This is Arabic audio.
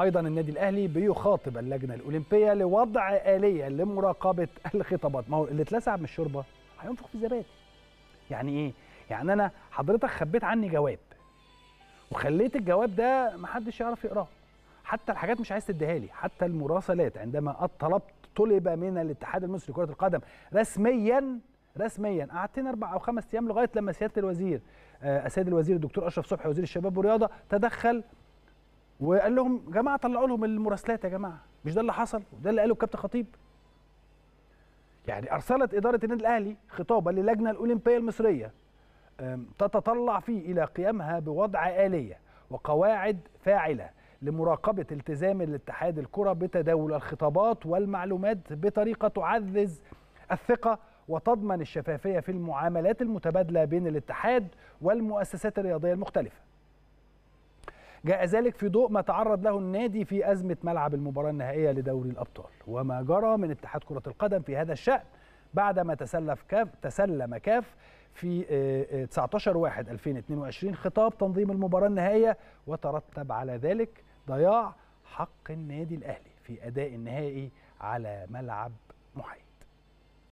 ايضا النادي الاهلي بيخاطب اللجنه الاولمبيه لوضع اليه لمراقبه الخطابات ما هو اللي اتلسع من الشوربه هينفخ في الزبادي يعني ايه يعني انا حضرتك خبيت عني جواب وخليت الجواب ده محدش يعرف يقراه حتى الحاجات مش عايز تديها لي حتى المراسلات عندما طلبت طلب من الاتحاد المصري لكره القدم رسميا رسميا قعدتنا اربع او خمس ايام لغايه لما سياده الوزير آه، السيد الوزير الدكتور اشرف صبحي وزير الشباب والرياضه تدخل وقال لهم جماعه طلعوا لهم المراسلات يا جماعه مش ده اللي حصل وده اللي قاله الكابتن خطيب يعني ارسلت اداره النادي الاهلي خطابا للجنه الاولمبيه المصريه تتطلع فيه الى قيامها بوضع اليه وقواعد فاعله لمراقبه التزام الاتحاد الكره بتداول الخطابات والمعلومات بطريقه تعزز الثقه وتضمن الشفافيه في المعاملات المتبادله بين الاتحاد والمؤسسات الرياضيه المختلفه جاء ذلك في ضوء ما تعرض له النادي في أزمة ملعب المباراة النهائية لدوري الأبطال وما جرى من اتحاد كرة القدم في هذا الشأن بعدما تسلف كاف تسلم كاف في 19 آه، آه، واحد 2022 خطاب تنظيم المباراة النهائية وترتب على ذلك ضياع حق النادي الأهلي في أداء النهائي على ملعب محايد